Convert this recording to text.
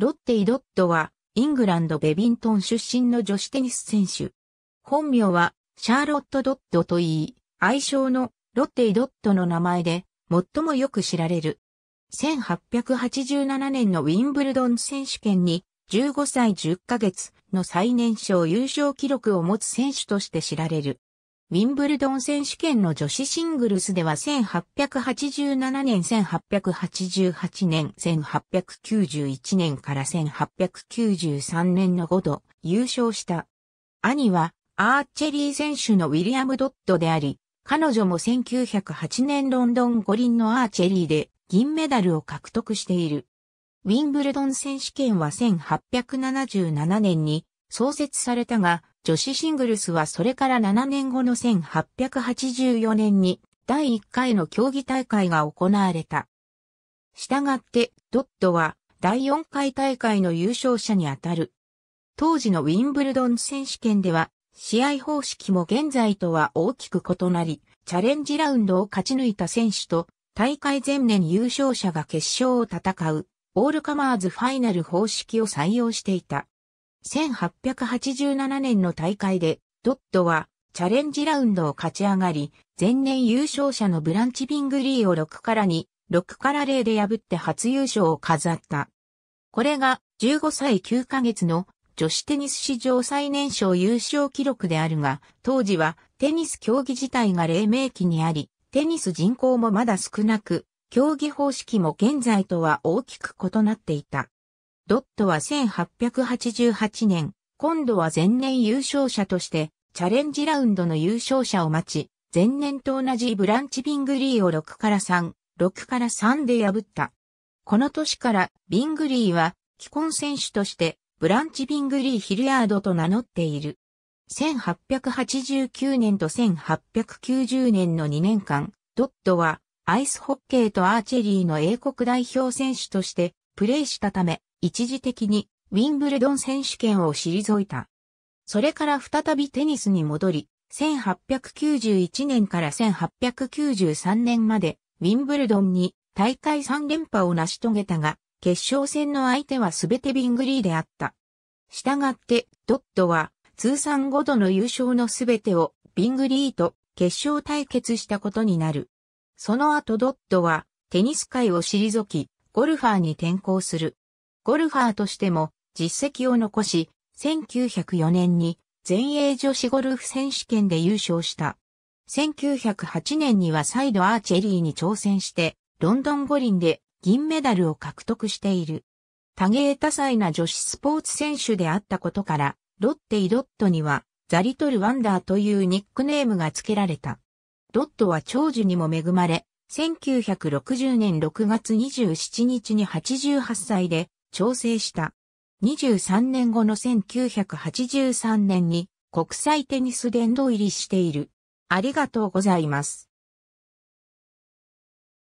ロッテイ・ドットは、イングランド・ベビントン出身の女子テニス選手。本名は、シャーロット・ドットといい、愛称のロッテイ・ドットの名前で、最もよく知られる。1887年のウィンブルドン選手権に、15歳10ヶ月の最年少優勝記録を持つ選手として知られる。ウィンブルドン選手権の女子シングルスでは1887年、1888年、1891年から1893年の5度優勝した。兄はアーチェリー選手のウィリアム・ドットであり、彼女も1908年ロンドン五輪のアーチェリーで銀メダルを獲得している。ウィンブルドン選手権は1877年に創設されたが、女子シングルスはそれから7年後の1884年に第1回の競技大会が行われた。したがってドットは第4回大会の優勝者にあたる。当時のウィンブルドン選手権では試合方式も現在とは大きく異なり、チャレンジラウンドを勝ち抜いた選手と大会前年優勝者が決勝を戦うオールカマーズファイナル方式を採用していた。1887年の大会で、ドットはチャレンジラウンドを勝ち上がり、前年優勝者のブランチビングリーを6から2、6から0で破って初優勝を飾った。これが15歳9ヶ月の女子テニス史上最年少優勝記録であるが、当時はテニス競技自体が黎明期にあり、テニス人口もまだ少なく、競技方式も現在とは大きく異なっていた。ドットは1888年、今度は前年優勝者として、チャレンジラウンドの優勝者を待ち、前年と同じブランチビングリーを6から3、6から3で破った。この年からビングリーは既婚選手としてブランチビングリーヒルヤードと名乗っている。1889年と1890年の2年間、ドットはアイスホッケーとアーチェリーの英国代表選手としてプレーしたため、一時的にウィンブルドン選手権を退いた。それから再びテニスに戻り、1891年から1893年までウィンブルドンに大会3連覇を成し遂げたが、決勝戦の相手は全てビングリーであった。したがって、ドットは通算5度の優勝の全てをビングリーと決勝対決したことになる。その後ドットはテニス界を退き、ゴルファーに転向する。ゴルファーとしても実績を残し、1904年に全英女子ゴルフ選手権で優勝した。1908年には再度アーチェリーに挑戦して、ロンドン五輪で銀メダルを獲得している。多芸多彩な女子スポーツ選手であったことから、ロッテイドットにはザリトルワンダーというニックネームが付けられた。ドットは長寿にも恵まれ、1960年6月27日に88歳で調整した。23年後の1983年に国際テニス殿堂入りしている。ありがとうございます。